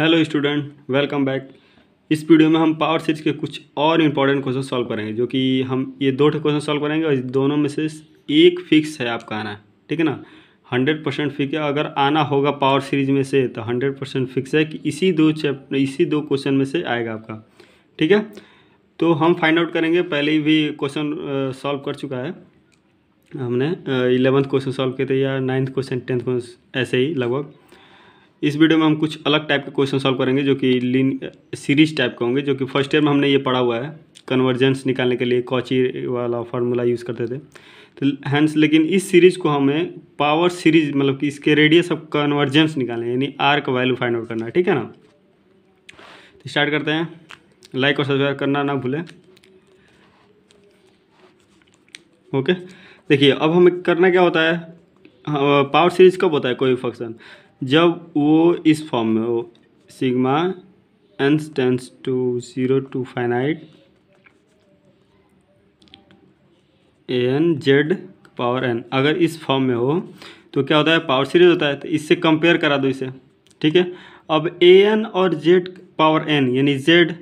hello student welcome back इस video में हम पावर सीरीज के कुछ और इम्पॉर्टेंट क्वेश्चन सॉल्व करेंगे जो कि हम ये दो क्वेश्चन सॉल्व करेंगे और दोनों में से एक फिक्स है आपका आना ठीक है ना हंड्रेड परसेंट फिक्स है अगर आना होगा पावर सीरीज में से तो हंड्रेड परसेंट फिक्स है कि इसी दो चैप्टर इसी दो क्वेश्चन में से आएगा आपका ठीक है तो हम फाइंड आउट करेंगे पहले भी क्वेश्चन सॉल्व कर चुका है हमने इलेवंथ क्वेश्चन सॉल्व किए थे या नाइन्थ क्वेश्चन टेंथ क्वेश्चन ऐसे ही लगभग इस वीडियो में हम कुछ अलग टाइप के क्वेश्चन सॉल्व करेंगे जो कि लिन सीरीज टाइप के होंगे जो कि फर्स्ट ईयर में हमने ये पढ़ा हुआ है कन्वर्जेंस निकालने के लिए कॉची वाला फार्मूला यूज़ करते थे तो हैंस लेकिन इस सीरीज़ को हमें पावर सीरीज मतलब कि इसके रेडियस ऑफ कन्वर्जेंस निकालें यानी आर का वैल्यू फाइंड आउट करना है ठीक है ना तो स्टार्ट करते हैं लाइक और सब्सक्राइब करना ना भूलें ओके देखिए अब हमें करना क्या होता है पावर हाँ, सीरीज कब होता है कोई फंक्शन जब वो इस फॉर्म में हो sigma N tends to zero to finite N Z power N अगर इस फॉर्म में हो तो क्या होता है पावर सीरीज होता है तो इससे कंपेयर करा दो इसे ठीक है अब ए एन और जेड पावर एन यानी Z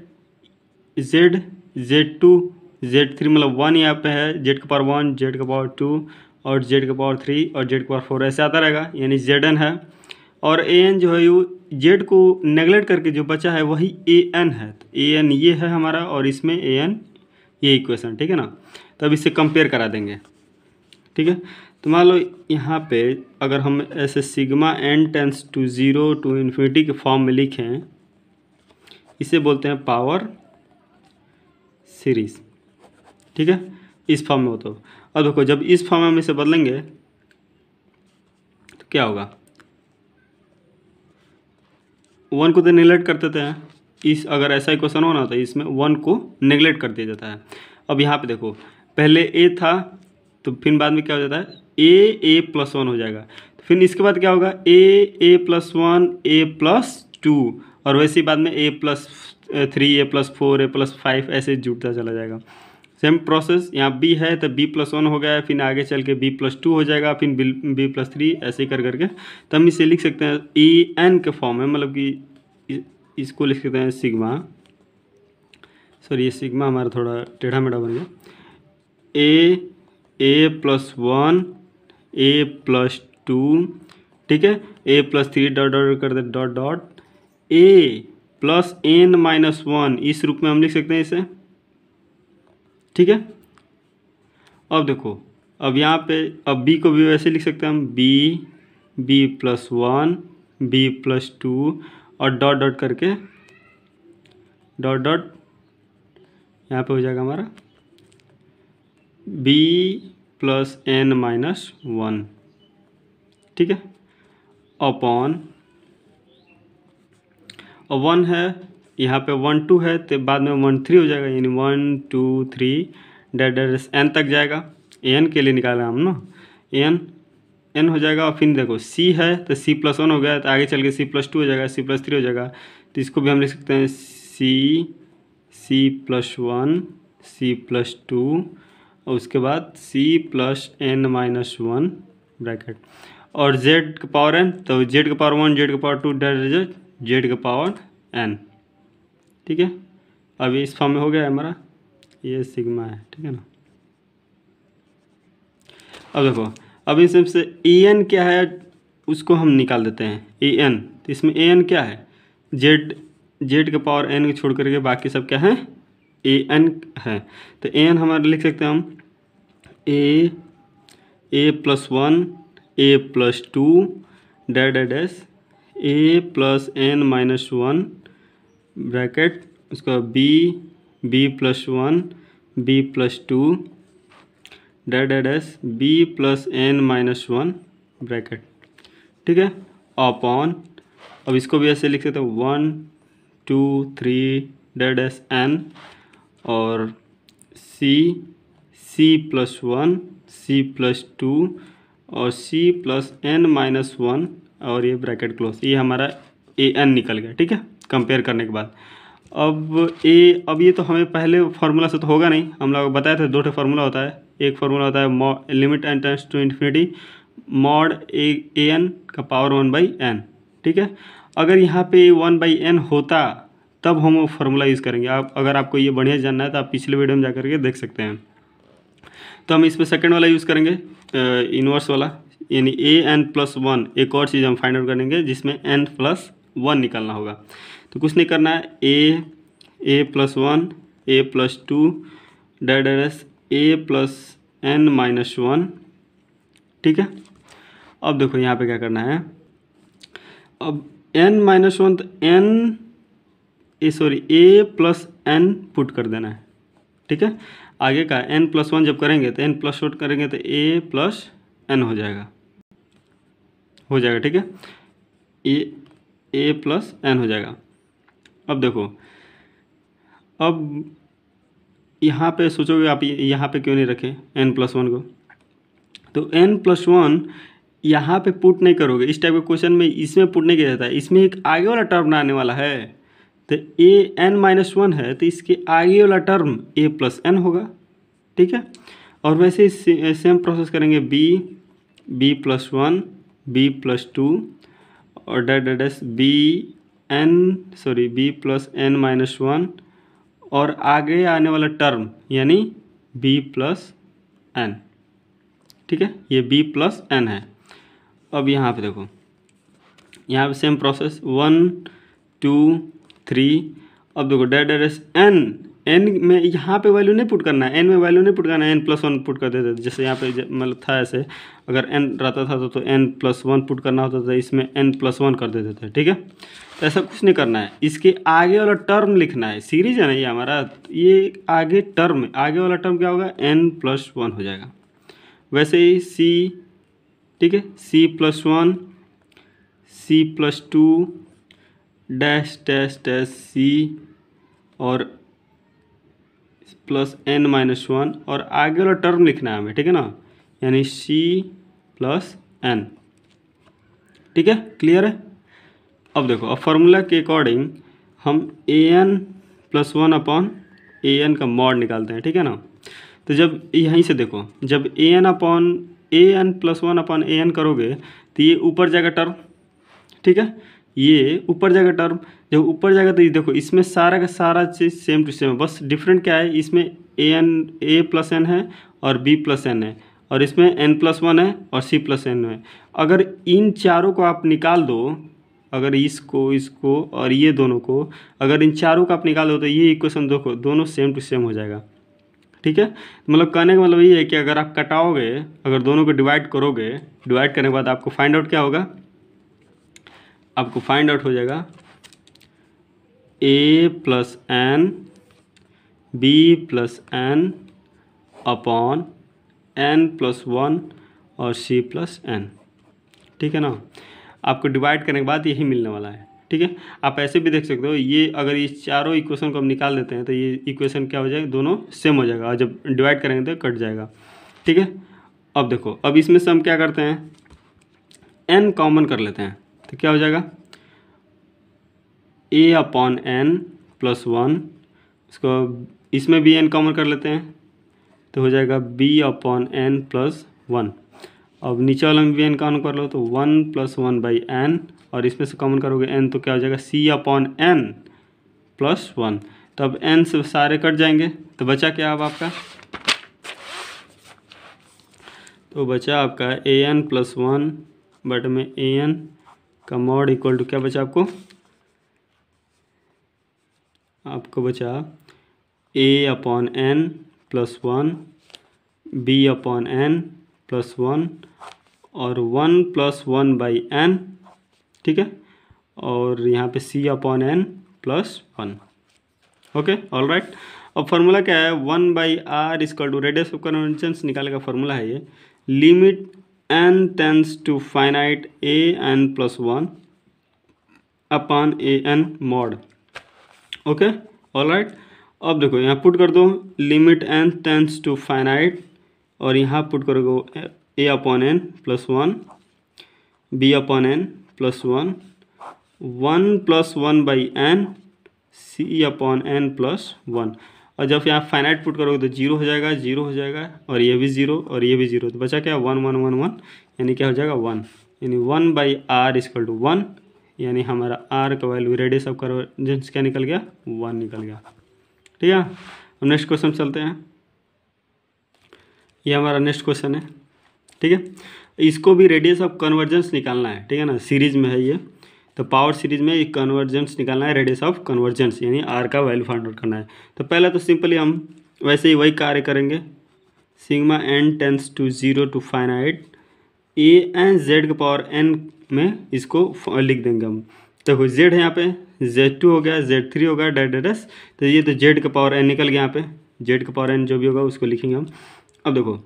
Z Z two Z three मतलब वन यहाँ पे है जेड का पावर वन जेड का पावर टू और जेड का पावर थ्री और जेड का पावर फोर ऐसे आता रहेगा यानी जेड एन है और ए एन जो है यू जेड को नेगलेक्ट करके जो बचा है वही ए एन है तो ए एन ये है हमारा और इसमें ए एन ये इक्वेशन ठीक है ना तो अब इसे कंपेयर करा देंगे ठीक है तो मान लो यहाँ पे अगर हम ऐसे sigma N tends to zero to infinity के फॉर्म में लिखें इसे बोलते हैं पावर सीरीज ठीक है इस फॉर्म में हो तो अब देखो जब इस फॉर्म में हम इसे बदलेंगे तो क्या होगा वन को तो निगलेक्ट कर देते हैं इस अगर ऐसा ही क्वेश्चन होना तो इसमें वन को निगलेक्ट कर दिया जाता है अब यहाँ पे देखो पहले ए था तो फिर बाद में क्या हो जाता है ए ए प्लस वन हो जाएगा तो फिर इसके बाद क्या होगा A A plus one A plus two और वैसे ही बाद में A plus three A plus four A plus five ऐसे जुटता चला जाएगा सेम प्रोसेस यहाँ बी है तो बी प्लस वन हो गया फिर आगे चल के बी प्लस टू हो जाएगा फिर बी बी प्लस थ्री ऐसे कर करके तो हम इसे लिख सकते हैं ई e एन के फॉर्म में मतलब कि इसको लिख सकते हैं सिग्मा सॉरी ये सिग्मा हमारा थोड़ा टेढ़ा मेढ़ा बन गया A A plus one A plus two ठीक है A plus three dot dot कर दे dot dot A plus N minus one इस रूप में हम लिख सकते हैं इसे ठीक है अब देखो अब यहाँ पे अब बी को भी वैसे लिख सकते हैं हम B B plus one B plus two और डॉट डॉट करके डॉट डॉट यहाँ पे हो जाएगा हमारा B plus N minus one ठीक है अपॉन और वन है यहाँ पे वन टू है तो बाद में वन थ्री हो जाएगा यानी one two three dot dot N तक जाएगा एन के लिए निकाला हम ना एन एन हो जाएगा और फिर देखो सी है तो सी प्लस वन हो गया तो आगे चल के सी प्लस टू हो जाएगा सी प्लस थ्री हो जाएगा तो इसको भी हम लिख सकते हैं C C plus one C plus two और उसके बाद C plus N minus one bracket और जेड का पावर एन तो जेड का पावर वन जेड का power two dot Z Z का पावर एन ठीक है अभी इस फॉर्म में हो गया है हमारा ये सिग्मा है ठीक है ना अब देखो अब इन सबसे ई एन क्या है उसको हम निकाल देते हैं ई e एन तो इसमें ए एन क्या है जेड जेड के पावर एन छोड़ करके बाकी सब क्या है ए e एन है तो ए एन हमारे लिख सकते हैं हम A A plus one A plus two dots A plus N minus one bracket उसका B B plus one B plus two dot add dots B plus N minus one bracket ठीक है upon अब इसको भी ऐसे लिख सकते हैं one two three dots N और C C plus one C plus two और C plus N minus one और ये ब्रैकेट क्लोज ये हमारा ए एन निकल गया ठीक है कंपेयर करने के बाद अब ए अब ये तो हमें पहले फार्मूला से तो होगा नहीं हम लोग बताया था दो ठे फार्मूला होता है एक फार्मूला होता है limit N tends to infinity mod A A N का पावर वन बाई एन ठीक है अगर यहाँ पे वन बाई एन होता तब हम वो फार्मूला यूज़ करेंगे आप अगर आपको ये बढ़िया जानना है तो आप पिछले वीडियो में जा करके देख सकते हैं तो हम इसमें सेकेंड वाला यूज़ करेंगे इन्वर्स वाला यानी ए एन प्लस वन एक और चीज़ हम फाइंड आउट करेंगे जिसमें एन प्लस वन निकालना होगा तो कुछ नहीं करना है A A plus one A plus two dots A plus N minus one ठीक है अब देखो यहाँ पे क्या करना है अब एन माइनस वन तो N A sorry A plus N put कर देना है ठीक है आगे का एन प्लस वन जब करेंगे तो एन प्लस वन करेंगे तो ए प्लस एन हो जाएगा हो जाएगा ठीक है ए ए प्लस एन हो जाएगा अब देखो अब यहाँ पे सोचोगे आप यहाँ पे क्यों नहीं रखें एन प्लस वन को तो एन प्लस वन यहाँ पे पुट नहीं करोगे इस टाइप के क्वेश्चन में इसमें पुट नहीं किया जाता है इसमें एक आगे वाला टर्म आने वाला है तो ए एन माइनस वन है तो इसके आगे वाला टर्म ए प्लस एन होगा ठीक है और वैसे सेम प्रोसेस करेंगे B B plus one B plus two और dot dot B N sorry B plus N minus one और आगे आने वाला टर्म यानी बी प्लस एन ठीक है ये बी प्लस एन है अब यहाँ पे देखो यहाँ पे same process one two three अब देखो डेड एस एन एन में यहाँ पे वैल्यू नहीं पुट करना है एन में वैल्यू नहीं पुट करना है एन प्लस वन पुट कर देते जैसे यहाँ पे मतलब था ऐसे अगर एन रहता था तो तो एन प्लस वन पुट करना होता था इसमें एन प्लस वन कर देते थे ठीक है तो ऐसा कुछ नहीं करना है इसके आगे वाला टर्म लिखना है सीरीज है ना ये हमारा ये आगे टर्म आगे वाला टर्म क्या होगा एन प्लस वन हो जाएगा वैसे ही सी ठीक है C plus one C plus two dash dash dash C और प्लस एन माइनस वन और आगे वाला टर्म लिखना है हमें ठीक है ना यानी सी प्लस एन ठीक है क्लियर है अब देखो अब फॉर्मूला के अकॉर्डिंग हम A N plus one upon A N का मॉड निकालते हैं ठीक है ना तो जब यहीं से देखो जब A N upon A N plus one upon A N करोगे तो ये ऊपर जाएगा टर्म ठीक है ये ऊपर जाएगा टर्म जब ऊपर जाएगा तो ये देखो इसमें सारा का सारा चीज़ सेम टू सेम है बस डिफरेंट क्या है इसमें A N A plus N है और बी प्लस एन है और इसमें एन प्लस वन है और सी प्लस एन है अगर इन चारों को आप निकाल दो अगर इसको इसको और ये दोनों को अगर इन चारों का आप निकाल दो तो ये इक्वेशन देखो दोनों सेम टू सेम हो जाएगा ठीक है मतलब कहने का मतलब ये है कि अगर आप कटाओगे अगर दोनों को डिवाइड करोगे डिवाइड करने के बाद आपको फाइंड आउट क्या होगा आपको फाइंड आउट हो जाएगा A plus N B plus N upon N plus one और सी प्लस एन ठीक है ना आपको डिवाइड करने के बाद यही मिलने वाला है ठीक है आप ऐसे भी देख सकते हो ये अगर इस चारों इक्वेशन को हम निकाल देते हैं तो ये इक्वेशन क्या हो जाएगा दोनों सेम हो जाएगा और जब डिवाइड करेंगे तो कट जाएगा ठीक है अब देखो अब इसमें से हम क्या करते हैं एन कॉमन कर लेते हैं तो क्या हो जाएगा A upon N plus one इसको इसमें बी एन कॉमन कर लेते हैं तो हो जाएगा B upon N plus one अब नीचे वाला में बी एन कॉमन कर लो तो one plus one by N और इसमें से कॉमन करोगे एन तो क्या हो जाएगा C upon N plus one तो अब एन से सारे कट जाएंगे तो बचा क्या अब आपका तो बचा आपका A N plus one but में ए एन का मॉड इक्वल टू क्या बचा आपको आपको बचा A upon N plus one B upon N plus one और one plus one by N ठीक है और यहाँ पे C upon N plus one okay all right अब फार्मूला क्या है one by R is equal to radius of convergence निकालने का फार्मूला है ये limit N tends to finite A N plus one upon A N mod okay all right अब देखो यहाँ पुट कर दो limit N tends to finite और यहाँ पुट कर दो upon N plus one B upon N plus one one plus one by N C upon N plus one और जब यहाँ फाइनाइट पुट करोगे तो जीरो हो जाएगा जीरो हो जाएगा और ये भी जीरो और ये भी जीरो तो बचा क्या वन वन वन वन यानी क्या हो जाएगा वन यानी one by R is to one यानी हमारा आर का वैल्यू रेडियस ऑफ कन्वर्जेंस क्या निकल गया वन निकल गया ठीक है अब नेक्स्ट क्वेश्चन चलते हैं ये हमारा नेक्स्ट क्वेश्चन है ठीक है इसको भी रेडियस ऑफ कन्वर्जेंस निकालना है ठीक है ना सीरीज में है ये तो पावर सीरीज में एक कन्वर्जेंस निकालना है रेडियस ऑफ कन्वर्जेंस यानी आर का वैल्यू फाइंड आउट करना है तो पहला तो सिंपली हम वैसे ही वही कार्य करेंगे sigma N tends to zero to finite A N Z का पावर एन में इसको लिख देंगे हम देखो जेड है यहाँ पे जेड टू हो गया जेड थ्री होगा एस तो ये तो जेड का पावर एन निकल गया यहाँ पे जेड का पावर एन जो भी होगा उसको लिखेंगे हम अब देखो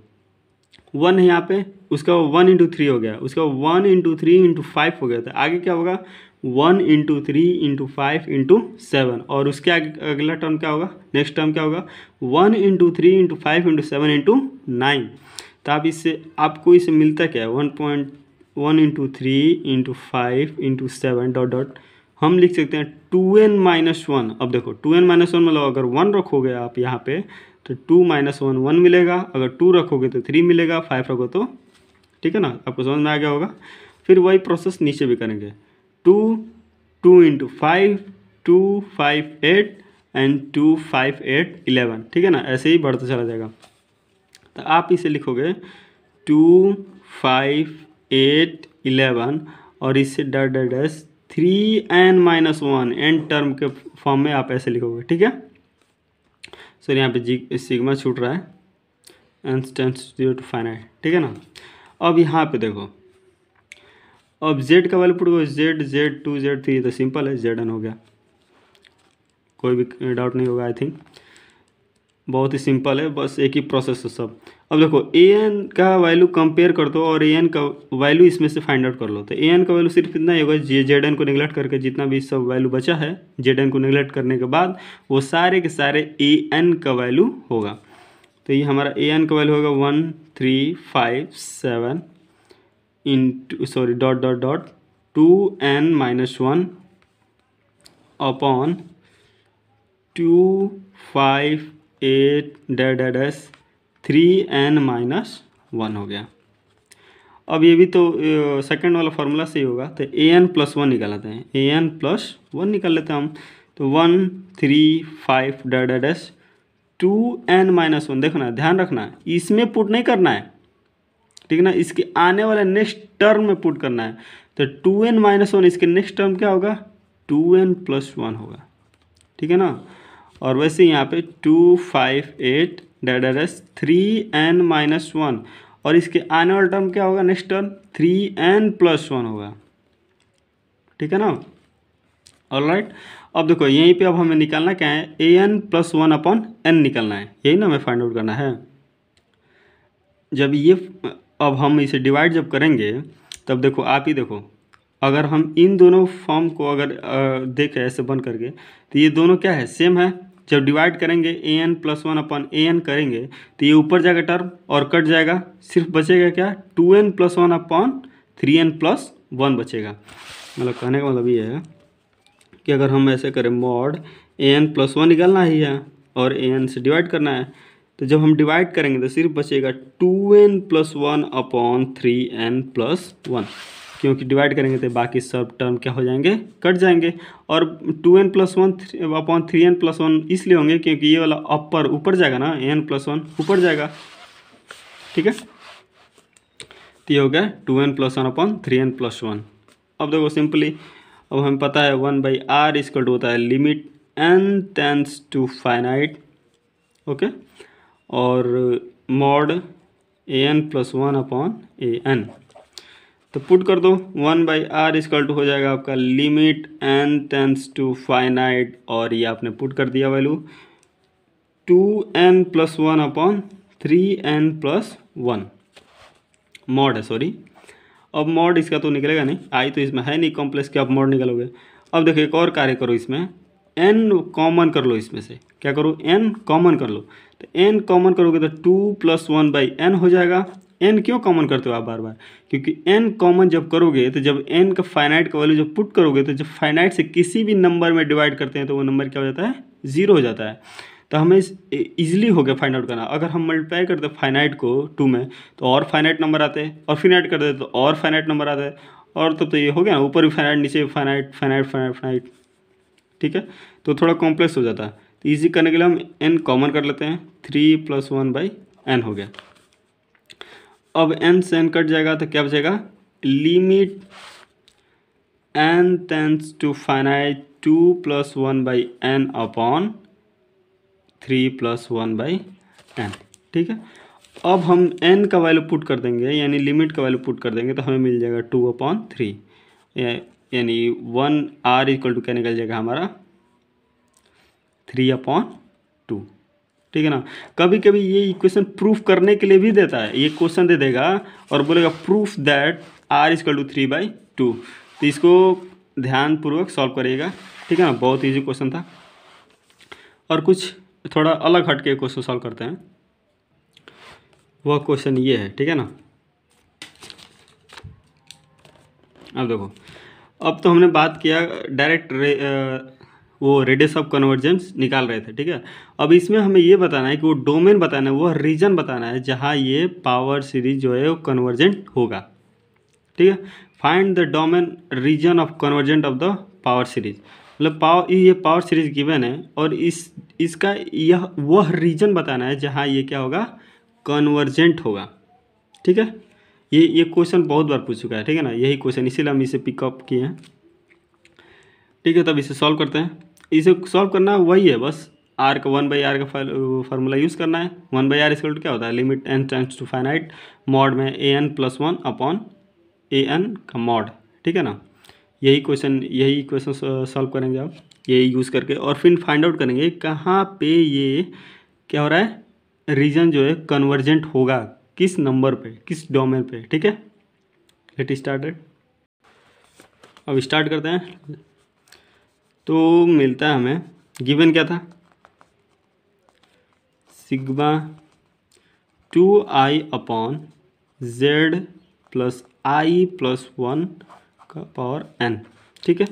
वन है यहाँ पे उसका वन इंटू थ्री हो गया उसका one into three into five हो गया था आगे क्या होगा one into three into five into seven और उसके आगे अगला टर्म क्या होगा नेक्स्ट टर्म क्या होगा one into three into five into seven into nine तो आप इससे आपको इसे मिलता क्या है one point one into three into five into seven dot dot हम लिख सकते हैं टू एन माइनस वन अब देखो टू एन माइनस वन मतलब अगर वन रखोगे आप यहाँ पे तो टू माइनस वन वन मिलेगा अगर टू रखोगे तो थ्री मिलेगा फाइव रखो तो ठीक है ना आपको समझ में आ गया होगा फिर वही प्रोसेस नीचे भी करेंगे two two into five two five eight and two five eight eleven ठीक है ना ऐसे ही बढ़ता चला जाएगा तो आप इसे लिखोगे टू फाइव एट इलेवन और इसे डर डर dash three N minus one N term के फॉर्म में आप ऐसे लिखोगे ठीक है सर यहाँ पे जी सिग्मा छूट रहा है N tends zero to finite ठीक है ना अब यहाँ पे देखो अब जेड का वैल्यू पुट करो Z Z two Z three तो सिंपल है जेड एन हो गया कोई भी डाउट नहीं होगा आई थिंक बहुत ही सिंपल है बस एक ही प्रोसेस है सब अब देखो ए एन का वैल्यू कंपेयर कर दो और ए एन का वैल्यू इसमें से फाइंड आउट कर लो तो ए एन का वैल्यू सिर्फ इतना ही होगा जे जेड एन को निगलेक्ट करके जितना भी सब वैल्यू बचा है जेड एन को निगलेक्ट करने के बाद वो सारे के सारे ए एन का वैल्यू होगा तो ये हमारा ए एन का वैल्यू होगा वन थ्री फाइव सेवन इन sorry dot dot dot two N minus one upon two five eight डेड एड एस थ्री एन माइनस वन हो गया अब ये भी तो सेकंड वाला फार्मूला से ही होगा तो ए एन प्लस वन निकालते हैं ए एन प्लस वन निकाल लेते हैं हम तो one three five dot dash two N minus one देखो ना ध्यान रखना है इसमें पुट नहीं करना है ठीक है ना इसके आने वाले नेक्स्ट टर्म में पुट करना है तो टू एन माइनस वन इसके नेक्स्ट टर्म क्या होगा टू एन प्लस वन होगा ठीक है ना और वैसे यहाँ पे टू फाइव एट डेड आर एस थ्री एन माइनस वन और इसके आने वाला टर्म क्या होगा next term three N plus one होगा ठीक है ना ऑल राइट अब देखो यहीं पे अब हमें निकालना क्या है A N plus one upon N निकालना है यही ना हमें फाइंड आउट करना है जब ये अब हम इसे डिवाइड जब करेंगे तब देखो आप ही देखो अगर हम इन दोनों फॉर्म को अगर देखें ऐसे बन करके तो ये दोनों क्या है सेम है जब डिवाइड करेंगे A N plus one upon A N करेंगे तो ये ऊपर जाएगा टर्म और कट जाएगा सिर्फ बचेगा क्या two N plus one upon three N plus one बचेगा मतलब कहने का मतलब ये है कि अगर हम ऐसे करें mod A N plus one निकलना ही है और ए एन से डिवाइड करना है तो जब हम डिवाइड करेंगे तो सिर्फ बचेगा two N plus one upon three N plus one क्योंकि डिवाइड करेंगे तो बाकी सब टर्म क्या हो जाएंगे कट जाएंगे और two N plus one upon three N plus one इसलिए होंगे क्योंकि ये वाला अपर ऊपर जाएगा ना एन प्लस वन ऊपर जाएगा ठीक है तो ये हो गया two N plus one upon three N plus one अब देखो सिंपली अब हमें पता है वन बाई आर इसको टू होता है limit N tends to finite okay और mod A N plus one upon A N तो पुट कर दो one by R is equal to हो जाएगा आपका limit N tends to finite और ये आपने पुट कर दिया value two N plus one upon three N plus one mod है सॉरी अब मॉड इसका तो निकलेगा नहीं आई तो इसमें है नहीं कॉम्प्लेक्स के अब मॉड निकलोगे अब देखो एक और कार्य करो इसमें एन कॉमन कर लो इसमें से क्या करो एन कॉमन कर लो तो एन कॉमन करोगे तो two plus one by N हो जाएगा एन क्यों कॉमन करते हो आप बार बार क्योंकि एन कॉमन जब करोगे तो जब एन का फाइनाइट का वैल्यू जब पुट करोगे तो जब फाइनाइट से किसी भी नंबर में डिवाइड करते हैं तो वो नंबर क्या हो जाता है ज़ीरो हो जाता है तो हमें इजीली हो गया फाइंड आउट करना अगर हम मल्टीप्लाई करते फाइनाइट को टू में तो और फाइनाइट नंबर आते हैं और फिनाइट करते तो और फाइनाइट नंबर आते और तब तो, तो ये हो गया ना ऊपर भी फाइनाइट नीचे भी फाइनाइट फाइनाइट फाइनाइट फाइनाइट ठीक है तो थोड़ा कॉम्प्लेक्स हो जाता है तो ईजी करने के लिए हम एन कॉमन कर लेते हैं three plus one by N हो गया अब एन से एन कट जाएगा तो क्या बचेगा limit N tends to finite two plus one by N upon three plus one by N ठीक है अब हम एन का वैल्यू पुट कर देंगे यानी लिमिट का वैल्यू पुट कर देंगे तो हमें मिल जाएगा टू अपॉन थ्री यानी वन आर इक्वल टू क्या निकल जाएगा हमारा थ्री अपॉन ठीक है ना कभी कभी ये इक्वेशन प्रूफ करने के लिए भी देता है ये क्वेश्चन दे देगा और बोलेगा proof that R is equal to three by two तो इसको ध्यानपूर्वक सॉल्व करिएगा ठीक है ना बहुत ईजी क्वेश्चन था और कुछ थोड़ा अलग हट के क्वेश्चन सॉल्व करते हैं वह क्वेश्चन ये है ठीक है ना अब देखो अब तो हमने बात किया डायरेक्ट वो रेडियस ऑफ कन्वर्जेंस निकाल रहे थे ठीक है अब इसमें हमें ये बताना है कि वो डोमेन बताना है वो रीजन बताना है जहाँ ये पावर सीरीज जो है वो कन्वर्जेंट होगा ठीक है find the domain region of convergent of the power series मतलब पावर ये पावर सीरीज गिवन है और इस इसका यह वह रीजन बताना है जहाँ ये क्या होगा कन्वर्जेंट होगा ठीक है ये ये क्वेश्चन बहुत बार पूछ चुका है ठीक है ना यही क्वेश्चन इसीलिए हम इसे पिकअप किए हैं ठीक है तब इसे सॉल्व करते हैं इसे सॉल्व करना वही है बस आर का वन बाई आर का फार्मूला यूज़ uh, करना है वन बाई आर इसकल क्या होता है limit N tends to finite mod में A N plus one upon A N का मॉड ठीक है ना यही क्वेश्चन यही क्वेश्चन सॉल्व करेंगे आप ये यूज़ करके और फिर फाइंड आउट करेंगे कहाँ पे ये क्या हो रहा है रीजन जो है कन्वर्जेंट होगा किस नंबर पे किस डोमेन पे ठीक है लेट स्टार्टेड अब स्टार्ट करते हैं तो मिलता है हमें गिवन क्या था sigma two I upon Z plus I plus one का पावर एन ठीक है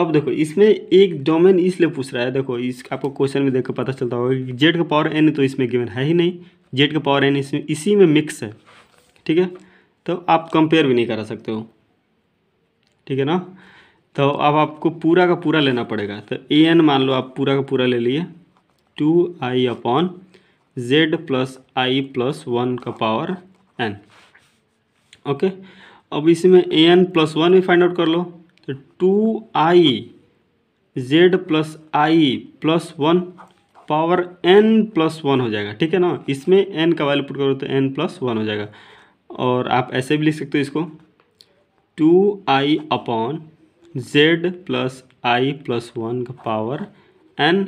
अब देखो इसमें एक डोमेन इसलिए पूछ रहा है देखो इस आपको क्वेश्चन में देखकर पता चलता होगा कि जेड का पावर एन तो इसमें गिवन है ही नहीं जेड का पावर एन इसमें इसी में मिक्स है ठीक है तो आप कंपेयर भी नहीं करा सकते हो ठीक है ना तो अब आपको पूरा का पूरा लेना पड़ेगा तो ए एन मान लो आप पूरा का पूरा ले लिए two I upon Z plus I plus one का पावर एन ओके अब इसमें ए एन प्लस वन भी फाइंड आउट कर लो तो two I Z plus I plus one power N plus one हो जाएगा ठीक है ना इसमें एन का वैल्यू पुट करो तो एन प्लस वन हो जाएगा और आप ऐसे भी लिख सकते हो इसको two I upon Z plus I plus one का power N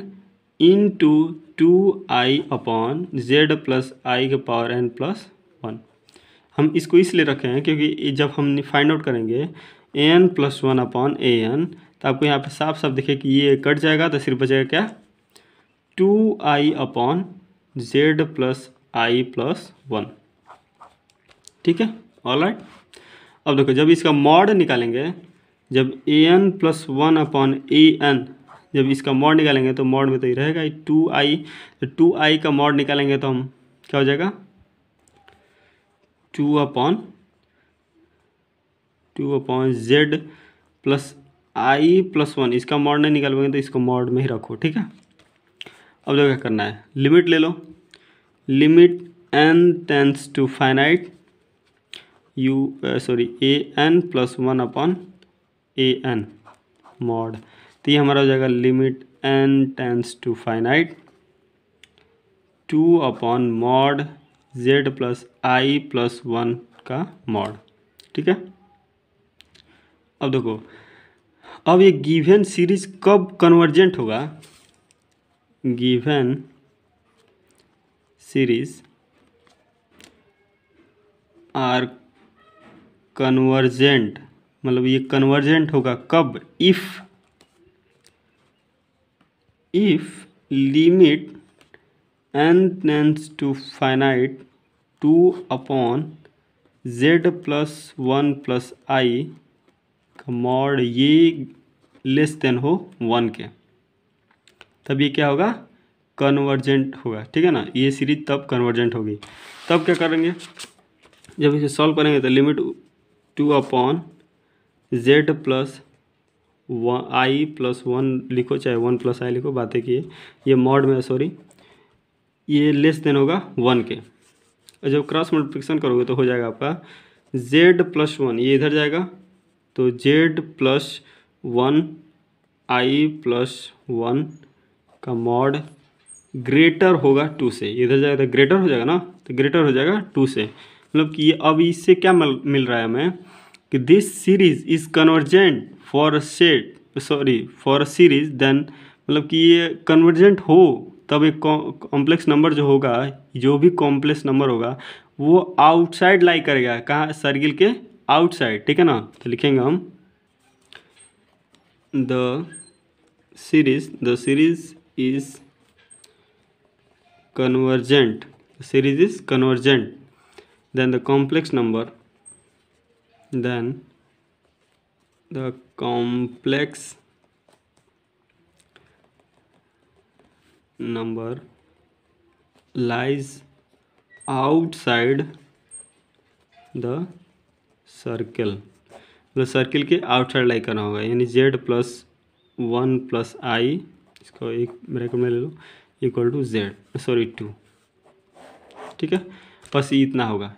in two two I upon Z plus I का पावर एन प्लस वन हम इसको इसलिए रखे हैं क्योंकि जब हम फाइंड आउट करेंगे A N plus one upon A N तो आपको यहाँ पे साफ साफ देखे कि ये कट जाएगा तो सिर्फ बचेगा क्या two I upon Z plus I plus one ठीक है ऑल राइट अब देखो जब इसका मॉड निकालेंगे जब A N plus one upon A N जब इसका मॉड निकालेंगे तो मॉड में तो ये रहेगा टू आई तो टू आई का मॉड निकालेंगे तो हम क्या हो जाएगा two upon two upon Z plus I plus one इसका मॉड नहीं निकाल पाएंगे तो इसको मॉड में ही रखो ठीक है अब देखो क्या करना है लिमिट ले लो limit N tends to finite you sorry A N plus one upon A N mod तो ये हमारा हो जाएगा limit N tends to finite two upon mod Z plus I plus one का मॉड ठीक है अब देखो अब ये गिवन सीरीज कब कन्वर्जेंट होगा गिवन सीरीज आर कन्वर्जेंट मतलब ये कन्वर्जेंट होगा कब if if limit N tends to finite two upon Z plus one plus I का मॉड ये लेस देन हो वन के तब ये क्या होगा कन्वर्जेंट होगा ठीक है ना ये सीरीज तब कन्वर्जेंट होगी तब क्या करेंगे जब इसे सॉल्व करेंगे तो limit two upon Z plus one I plus one लिखो चाहे वन प्लस आई लिखो बातें की ये मॉड में सॉरी ये लेस देन होगा वन के और जब क्रॉस मल्टीप्लिकेशन करोगे तो हो जाएगा आपका जेड प्लस वन ये इधर जाएगा तो Z plus one I plus one का मॉड ग्रेटर होगा टू से इधर जाएगा तो ग्रेटर हो जाएगा ना तो ग्रेटर हो जाएगा टू से मतलब कि ये अब इससे क्या मिल रहा है हमें कि this series is convergent for set sorry for series then मतलब कि ये कन्वर्जेंट हो तब एक कॉम्प्लेक्स नंबर जो होगा जो भी कॉम्प्लेक्स नंबर होगा वो आउटसाइड लाई करेगा कहाँ सर्किल के आउटसाइड ठीक है ना तो लिखेंगे हम the series the series is convergent series is convergent then the complex number then the complex number lies outside the circle मतलब सर्किल के आउटसाइड लाइक करना होगा यानी Z plus one plus I इसको एक ब्रैकेट में ले लो equal to Z sorry two ठीक है बस इतना होगा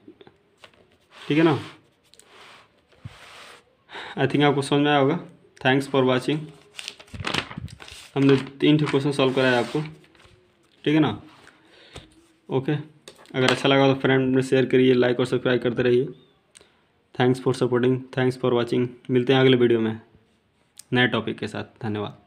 ठीक है ना आई थिंक आपको समझ में आया होगा थैंक्स फॉर वॉचिंग हमने तीन ठीक क्वेश्चन सॉल्व कराया आपको ठीक है ना ओके अगर अच्छा लगा तो फ्रेंड में शेयर करिए लाइक और सब्सक्राइब करते रहिए thanks for supporting thanks for watching मिलते हैं अगले वीडियो में नए टॉपिक के साथ धन्यवाद